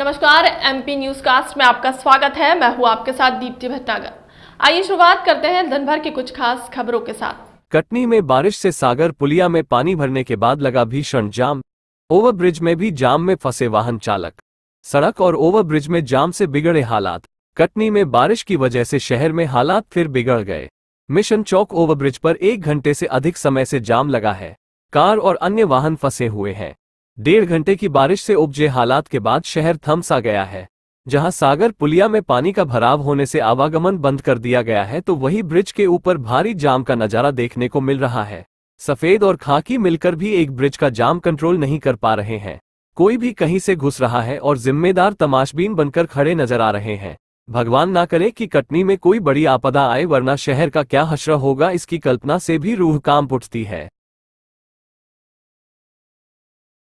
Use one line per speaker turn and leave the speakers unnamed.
नमस्कार MP news cast में आपका स्वागत है मैं हूँ आपके साथ दीप्ति भट्टागर आइए शुरुआत करते हैं दिनभर की कुछ खास खबरों के साथ
कटनी में बारिश से सागर पुलिया में पानी भरने के बाद लगा भीषण जाम ओवरब्रिज में भी जाम में फंसे वाहन चालक सड़क और ओवरब्रिज में जाम से बिगड़े हालात कटनी में बारिश की वजह से शहर में हालात फिर बिगड़ गए मिशन चौक ओवरब्रिज पर एक घंटे से अधिक समय से जाम लगा है कार और अन्य वाहन फंसे हुए हैं डेढ़ घंटे की बारिश से उपजे हालात के बाद शहर थम सा गया है जहां सागर पुलिया में पानी का भराव होने से आवागमन बंद कर दिया गया है तो वही ब्रिज के ऊपर भारी जाम का नजारा देखने को मिल रहा है सफेद और खाकी मिलकर भी एक ब्रिज का जाम कंट्रोल नहीं कर पा रहे हैं कोई भी कहीं से घुस रहा है और जिम्मेदार तमाशबीन बनकर खड़े नजर आ रहे हैं भगवान ना करे कि कटनी में कोई बड़ी आपदा आए वरना शहर का क्या हशरा होगा इसकी कल्पना से भी रूह काम उठती है